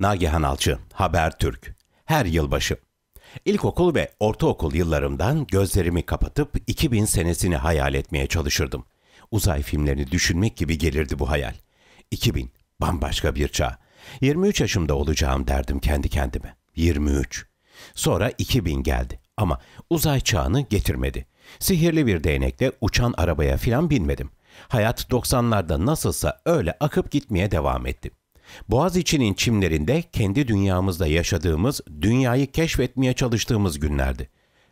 Nagihan Alçı, Haber Türk. Her yılbaşı. İlkokul ve ortaokul yıllarımdan gözlerimi kapatıp 2000 senesini hayal etmeye çalışırdım. Uzay filmlerini düşünmek gibi gelirdi bu hayal. 2000, bambaşka bir çağ. 23 yaşımda olacağım derdim kendi kendime. 23. Sonra 2000 geldi ama uzay çağını getirmedi. Sihirli bir değnekle uçan arabaya filan binmedim. Hayat 90'larda nasılsa öyle akıp gitmeye devam etti. Boğaziçi'nin çimlerinde kendi dünyamızda yaşadığımız, dünyayı keşfetmeye çalıştığımız günlerdi.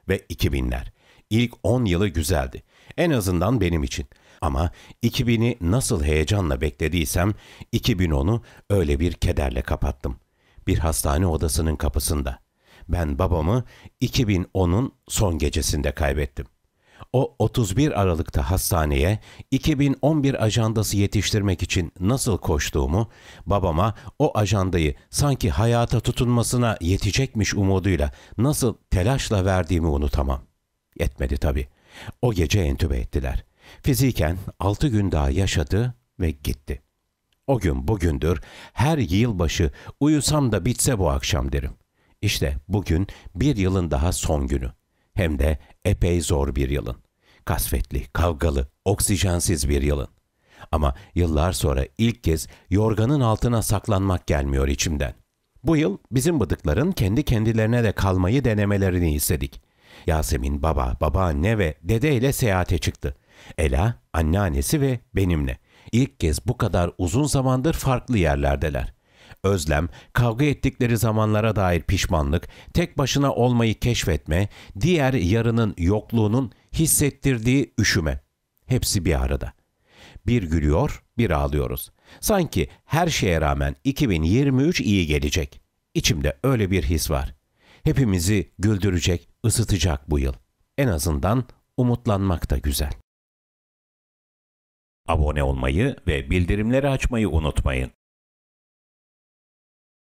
Ve 2000'ler. İlk 10 yılı güzeldi. En azından benim için. Ama 2000'i nasıl heyecanla beklediysem 2010'u öyle bir kederle kapattım. Bir hastane odasının kapısında. Ben babamı 2010'un son gecesinde kaybettim. O 31 Aralık'ta hastaneye 2011 ajandası yetiştirmek için nasıl koştuğumu, babama o ajandayı sanki hayata tutunmasına yetecekmiş umuduyla nasıl telaşla verdiğimi unutamam. Yetmedi tabii. O gece entübe ettiler. Fiziken 6 gün daha yaşadı ve gitti. O gün bugündür her yılbaşı uyusam da bitse bu akşam derim. İşte bugün bir yılın daha son günü. Hem de epey zor bir yılın. Kasvetli, kavgalı, oksijensiz bir yılın. Ama yıllar sonra ilk kez yorganın altına saklanmak gelmiyor içimden. Bu yıl bizim bıdıkların kendi kendilerine de kalmayı denemelerini istedik. Yasemin baba, babaanne ve dede ile seyahate çıktı. Ela, anneannesi ve benimle. İlk kez bu kadar uzun zamandır farklı yerlerdeler özlem, kavga ettikleri zamanlara dair pişmanlık, tek başına olmayı keşfetme, diğer yarının yokluğunun hissettirdiği üşüme. Hepsi bir arada. Bir gülüyor, bir ağlıyoruz. Sanki her şeye rağmen 2023 iyi gelecek. İçimde öyle bir his var. Hepimizi güldürecek, ısıtacak bu yıl. En azından umutlanmak da güzel. Abone olmayı ve bildirimleri açmayı unutmayın.